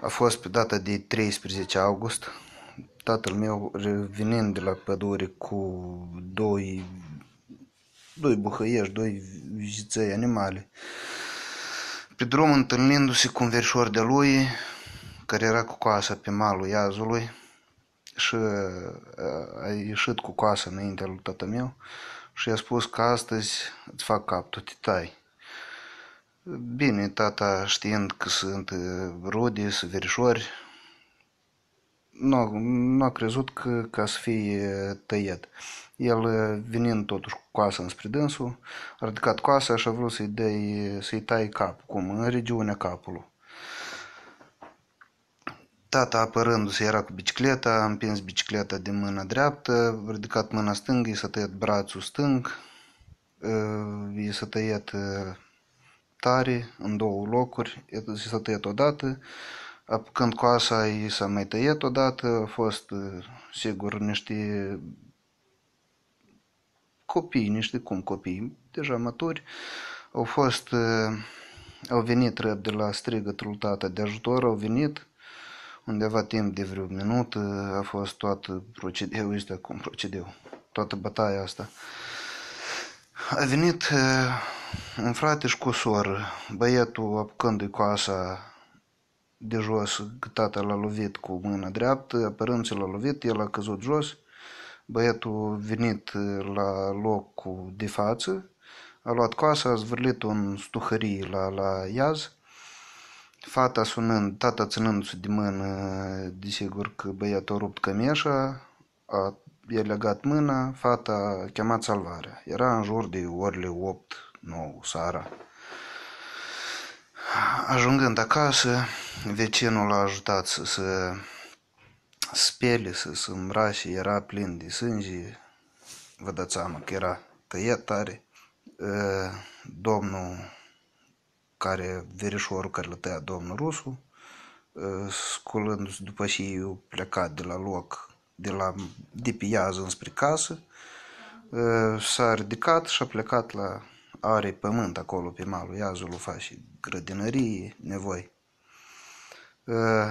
a fost pe data de 13 august, tatăl meu revenind de la pădure cu doi, doi buhăieși, doi viței animale, pe drum întâlnindu-se cu un verșor de lui, care era cu coasa pe malul iazului, și uh, a ieșit cu coasa înaintea lui tatăl meu și i-a spus că astăzi îți fac cap, tu te tai. Bine, tata știind că sunt rude, sunt verișori, nu, nu a crezut că ca să fie tăiat. El venind totuși cu coasa înspre dânsul, a ridicat coasa și a vrut să-i, dai, să-i tai cap, cum în regiunea capului. Tata apărându-se era cu bicicleta, a împins bicicleta din mâna dreaptă, a ridicat mâna stângă, i s-a tăiat brațul stâng, i s-a tăiat tare în două locuri, și s-a tăiat odată, apucând coasa i s-a mai tăiat odată, au fost uh, sigur niște copii, niște cum copii, deja maturi, au fost, uh, au venit răb de la strigătul tata de ajutor, au venit, undeva timp de vreo minut a fost toată procedeul este cum procedeu, toată bătaia asta. A venit uh, un frate și cu soră, băiatul apucându-i coasa de jos, tata l-a lovit cu mâna dreaptă, părinții l-a lovit, el a căzut jos, băiatul venit la locul de față, a luat coasa, a zvârlit un stuhării la, la iaz, fata sunând, tata ținându-se de mână, desigur că băiatul a rupt cămeșa, a, i-a legat mâna, fata a chemat salvarea. Era în jur de orele 8 nou Sara. Ajungând acasă, vecinul l-a ajutat să se spele, să se îmbrașe, era plin de sânge, vă dați seama că era tăiat tare. Domnul care, verișorul care l-a tăiat domnul Rusu, sculându-se după și eu plecat de la loc, de la de pe iază înspre casă, s-a ridicat și a plecat la are pământ acolo pe malul iazului, face grădinărie, nevoi. Ă,